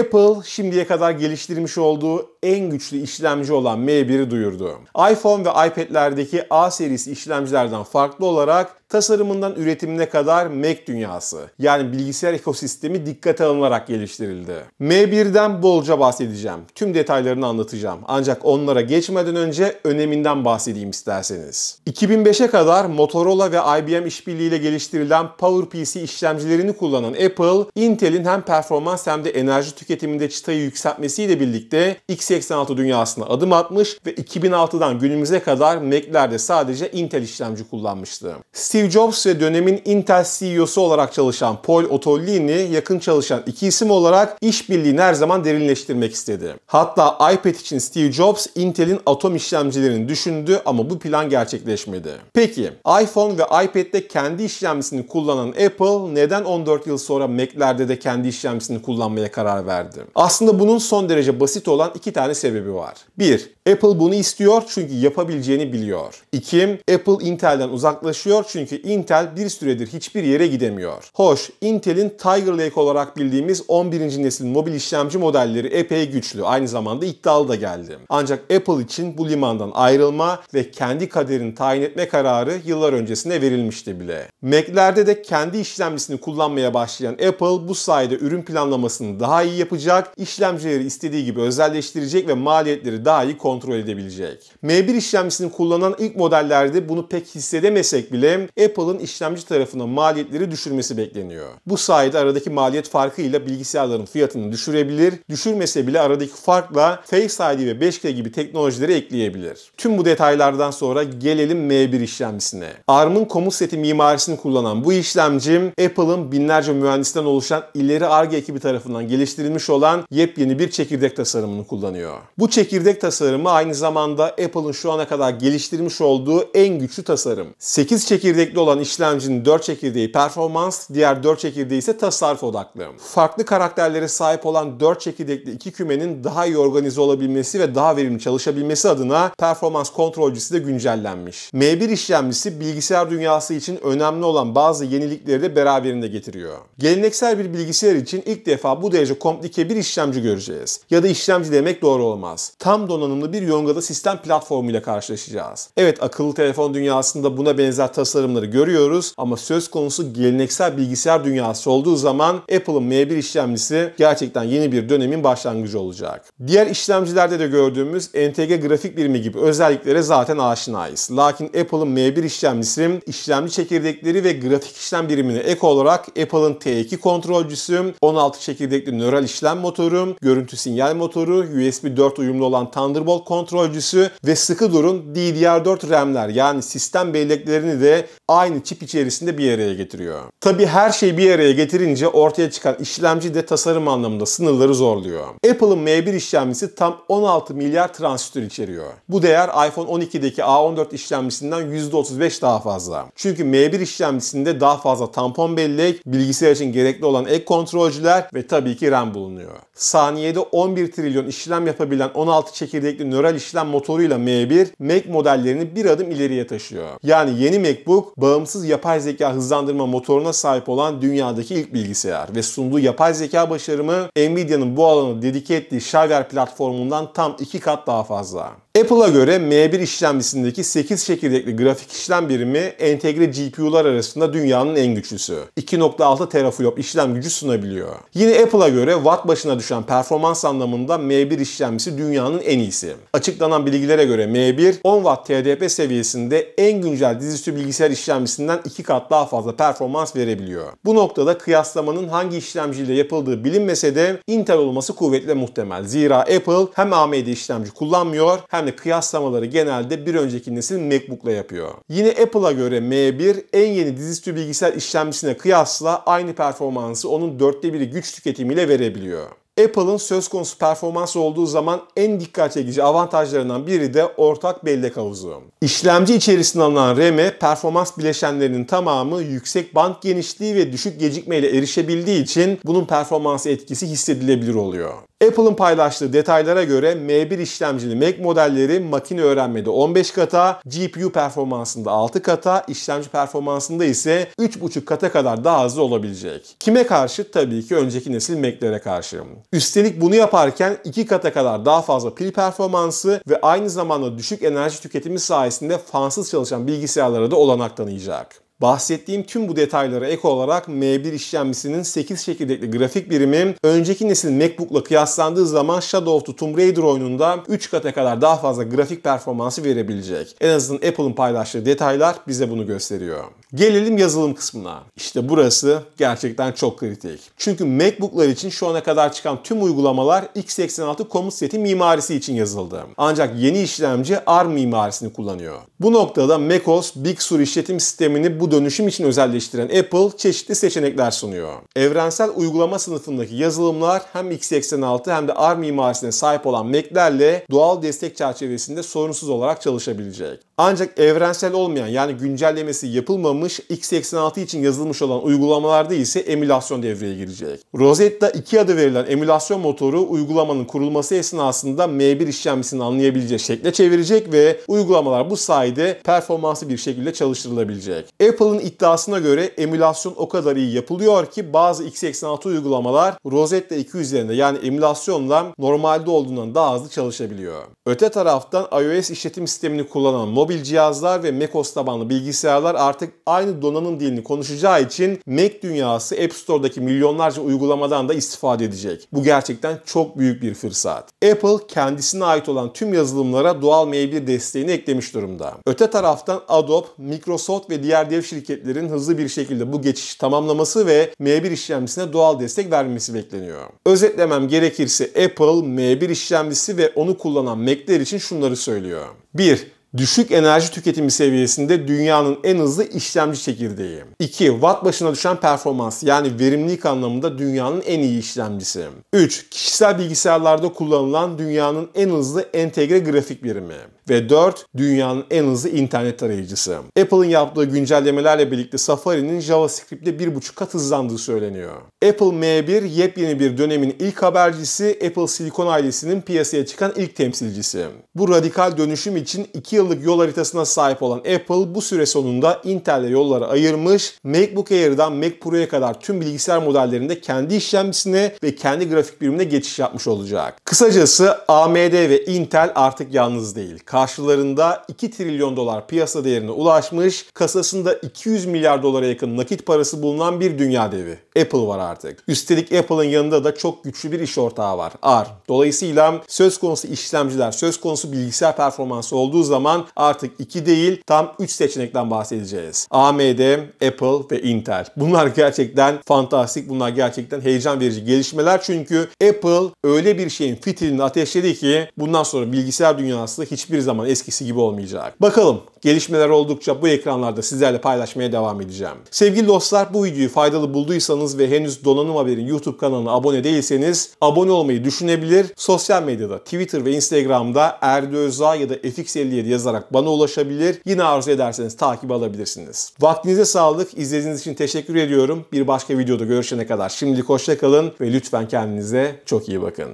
Apple şimdiye kadar geliştirmiş olduğu en güçlü işlemci olan M1'i duyurdu. iPhone ve iPad'lerdeki A serisi işlemcilerden farklı olarak tasarımından üretimine kadar Mac dünyası yani bilgisayar ekosistemi dikkate alınarak geliştirildi. M1'den bolca bahsedeceğim. Tüm detaylarını anlatacağım. Ancak onlara geçmeden önce öneminden bahsedeyim isterseniz. 2005'e kadar Motorola ve IBM işbirliğiyle geliştirilen PowerPC işlemcilerini kullanan Apple, Intel'in hem performans hem de enerji tüketiminde çıtayı yükseltmesiyle birlikte x86 dünyasına adım atmış ve 2006'dan günümüze kadar Mac'lerde sadece Intel işlemci kullanmıştı. Steve Steve Jobs ve dönemin Intel CEO'su olarak çalışan Paul Ottolini yakın çalışan iki isim olarak işbirliğini her zaman derinleştirmek istedi. Hatta iPad için Steve Jobs Intel'in atom işlemcilerini düşündü ama bu plan gerçekleşmedi. Peki iPhone ve iPad'de kendi işlemcisini kullanan Apple neden 14 yıl sonra Mac'lerde de kendi işlemcisini kullanmaya karar verdi? Aslında bunun son derece basit olan iki tane sebebi var. 1. Apple bunu istiyor çünkü yapabileceğini biliyor. 2. Apple Intel'den uzaklaşıyor çünkü çünkü Intel bir süredir hiçbir yere gidemiyor. Hoş, Intel'in Tiger Lake olarak bildiğimiz 11. nesil mobil işlemci modelleri epey güçlü. Aynı zamanda iddialı da geldi. Ancak Apple için bu limandan ayrılma ve kendi kaderini tayin etme kararı yıllar öncesine verilmişti bile. Mac'lerde de kendi işlemcisini kullanmaya başlayan Apple bu sayede ürün planlamasını daha iyi yapacak, işlemcileri istediği gibi özelleştirecek ve maliyetleri daha iyi kontrol edebilecek. M1 işlemcisini kullanan ilk modellerde bunu pek hissedemesek bile Apple'ın işlemci tarafına maliyetleri düşürmesi bekleniyor. Bu sayede aradaki maliyet farkıyla bilgisayarların fiyatını düşürebilir, düşürmese bile aradaki farkla Face ID ve 5G gibi teknolojileri ekleyebilir. Tüm bu detaylardan sonra gelelim M1 işlemcisine. ARM'ın komut seti mimarisini kullanan bu işlemcim Apple'ın binlerce mühendisten oluşan ileri ARGE ekibi tarafından geliştirilmiş olan yepyeni bir çekirdek tasarımını kullanıyor. Bu çekirdek tasarımı aynı zamanda Apple'ın şu ana kadar geliştirmiş olduğu en güçlü tasarım. 8 çekirdek Gerekli olan işlemcinin 4 çekirdeği performans, diğer 4 çekirdeği ise tasarruf odaklı. Farklı karakterlere sahip olan 4 çekirdekli iki kümenin daha iyi organize olabilmesi ve daha verimli çalışabilmesi adına performans kontrolcüsü de güncellenmiş. M1 işlemcisi bilgisayar dünyası için önemli olan bazı yenilikleri de beraberinde getiriyor. Geleneksel bir bilgisayar için ilk defa bu derece komplike bir işlemci göreceğiz. Ya da işlemci demek doğru olmaz. Tam donanımlı bir yongada sistem platformuyla karşılaşacağız. Evet akıllı telefon dünyasında buna benzer tasarımlı bunları görüyoruz ama söz konusu geleneksel bilgisayar dünyası olduğu zaman Apple'ın M1 işlemcisi gerçekten yeni bir dönemin başlangıcı olacak. Diğer işlemcilerde de gördüğümüz NTG grafik birimi gibi özelliklere zaten aşinayız. Lakin Apple'ın M1 işlemcisi işlemci çekirdekleri ve grafik işlem birimine ek olarak Apple'ın T2 kontrolcüsü, 16 çekirdekli nöral işlem motoru, görüntü sinyal motoru, USB 4 uyumlu olan Thunderbolt kontrolcüsü ve sıkı durun DDR4 RAM'ler yani sistem belleklerini de aynı çip içerisinde bir araya getiriyor. Tabi her şeyi bir araya getirince ortaya çıkan işlemci de tasarım anlamında sınırları zorluyor. Apple'ın M1 işlemcisi tam 16 milyar transistör içeriyor. Bu değer iPhone 12'deki A14 işlemcisinden %35 daha fazla. Çünkü M1 işlemcisinde daha fazla tampon bellek, bilgisayar için gerekli olan ek kontrolcüler ve tabii ki RAM bulunuyor. Saniyede 11 trilyon işlem yapabilen 16 çekirdekli nöral işlem motoruyla M1, Mac modellerini bir adım ileriye taşıyor. Yani yeni MacBook bağımsız yapay zeka hızlandırma motoruna sahip olan dünyadaki ilk bilgisayar ve sunduğu yapay zeka başarımı Nvidia'nın bu alanı dedike ettiği shareware platformundan tam iki kat daha fazla. Apple'a göre M1 işlemcisindeki 8 çekirdekli grafik işlem birimi entegre GPU'lar arasında dünyanın en güçlüsü. 2.6 teraflop işlem gücü sunabiliyor. Yine Apple'a göre watt başına düşen performans anlamında M1 işlemcisi dünyanın en iyisi. Açıklanan bilgilere göre M1 10 watt TDP seviyesinde en güncel dizüstü bilgisayar işlemcisinden 2 kat daha fazla performans verebiliyor. Bu noktada kıyaslamanın hangi işlemciyle yapıldığı bilinmese de Intel olması kuvvetle muhtemel. Zira Apple hem AMD işlemci kullanmıyor hem yani kıyaslamaları genelde bir önceki nesil MacBook'la yapıyor. Yine Apple'a göre M1 en yeni dizüstü bilgisayar işlemcisine kıyasla aynı performansı onun dörtte biri güç tüketimiyle verebiliyor. Apple'ın söz konusu performans olduğu zaman en dikkat çekici avantajlarından biri de ortak bellek havuzu. İşlemci içerisinde alınan RAM'e performans bileşenlerinin tamamı yüksek band genişliği ve düşük gecikmeyle erişebildiği için bunun performans etkisi hissedilebilir oluyor. Apple'ın paylaştığı detaylara göre M1 işlemcili Mac modelleri makine öğrenmede 15 kata, GPU performansında 6 kata, işlemci performansında ise 3,5 kata kadar daha hızlı olabilecek. Kime karşı? Tabii ki önceki nesil Mac'lere karşı. Üstelik bunu yaparken 2 kata kadar daha fazla pil performansı ve aynı zamanda düşük enerji tüketimi sayesinde fansız çalışan bilgisayarlara da olanak tanıyacak. Bahsettiğim tüm bu detaylara ek olarak M1 işlemcisinin 8 çekirdekli grafik birimi önceki nesil MacBook'la kıyaslandığı zaman Shadow of the Tomb Raider oyununda 3 kata kadar daha fazla grafik performansı verebilecek. En azından Apple'ın paylaştığı detaylar bize bunu gösteriyor. Gelelim yazılım kısmına. İşte burası gerçekten çok kritik. Çünkü MacBook'lar için şu ana kadar çıkan tüm uygulamalar x86 komut seti mimarisi için yazıldı. Ancak yeni işlemci ARM mimarisini kullanıyor. Bu noktada macOS Big Sur işletim sistemini bu dönüşüm için özelleştiren Apple çeşitli seçenekler sunuyor. Evrensel uygulama sınıfındaki yazılımlar hem x86 hem de ARM mimarisine sahip olan Mac'lerle doğal destek çerçevesinde sorunsuz olarak çalışabilecek. Ancak evrensel olmayan yani güncellemesi yapılmamış uygulanmış x86 için yazılmış olan uygulamalarda ise emülasyon devreye girecek. Rosetta 2 adı verilen emülasyon motoru uygulamanın kurulması esnasında M1 işlemcisini anlayabileceği şekle çevirecek ve uygulamalar bu sayede performanslı bir şekilde çalıştırılabilecek. Apple'ın iddiasına göre emülasyon o kadar iyi yapılıyor ki bazı x86 uygulamalar Rosetta 2 üzerinde yani emülasyonla normalde olduğundan daha hızlı çalışabiliyor. Öte taraftan iOS işletim sistemini kullanan mobil cihazlar ve macOS tabanlı bilgisayarlar artık aynı donanım dilini konuşacağı için Mac dünyası App Store'daki milyonlarca uygulamadan da istifade edecek. Bu gerçekten çok büyük bir fırsat. Apple kendisine ait olan tüm yazılımlara doğal M1 desteğini eklemiş durumda. Öte taraftan Adobe, Microsoft ve diğer dev şirketlerin hızlı bir şekilde bu geçişi tamamlaması ve M1 işlemcisine doğal destek vermesi bekleniyor. Özetlemem gerekirse Apple M1 işlemcisi ve onu kullanan Mac'ler için şunları söylüyor. 1 düşük enerji tüketimi seviyesinde dünyanın en hızlı işlemci çekirdeği. 2. Watt başına düşen performans yani verimlilik anlamında dünyanın en iyi işlemcisi. 3. Kişisel bilgisayarlarda kullanılan dünyanın en hızlı entegre grafik birimi ve 4 dünyanın en hızlı internet arayıcısı. Apple'ın yaptığı güncellemelerle birlikte Safari'nin JavaScript'te 1.5 kat hızlandığı söyleniyor. Apple M1 yepyeni bir dönemin ilk habercisi, Apple Silikon ailesinin piyasaya çıkan ilk temsilcisi. Bu radikal dönüşüm için 2 yıllık yol haritasına sahip olan Apple bu süre sonunda Intel'le yolları ayırmış, MacBook Air'dan Mac Pro'ya kadar tüm bilgisayar modellerinde kendi işlemcisine ve kendi grafik birimine geçiş yapmış olacak. Kısacası AMD ve Intel artık yalnız değil. Karşılarında 2 trilyon dolar piyasa değerine ulaşmış, kasasında 200 milyar dolara yakın nakit parası bulunan bir dünya devi. Apple var artık. Üstelik Apple'ın yanında da çok güçlü bir iş ortağı var. AR. Dolayısıyla söz konusu işlemciler, söz konusu bilgisayar performansı olduğu zaman artık 2 değil tam 3 seçenekten bahsedeceğiz. AMD, Apple ve Intel. Bunlar gerçekten fantastik, bunlar gerçekten heyecan verici gelişmeler çünkü Apple öyle bir şeyin fitilini ateşledi ki bundan sonra bilgisayar dünyası hiçbir zaman eskisi gibi olmayacak. Bakalım gelişmeler oldukça bu ekranlarda sizlerle paylaşmaya devam edeceğim. Sevgili dostlar bu videoyu faydalı bulduysanız ve henüz Donanım Haber'in YouTube kanalına abone değilseniz abone olmayı düşünebilir. Sosyal medyada Twitter ve Instagram'da Erdi Özdağ ya da FX57 yazarak bana ulaşabilir. Yine arzu ederseniz takip alabilirsiniz. Vaktinize sağlık. İzlediğiniz için teşekkür ediyorum. Bir başka videoda görüşene kadar şimdilik hoşçakalın ve lütfen kendinize çok iyi bakın.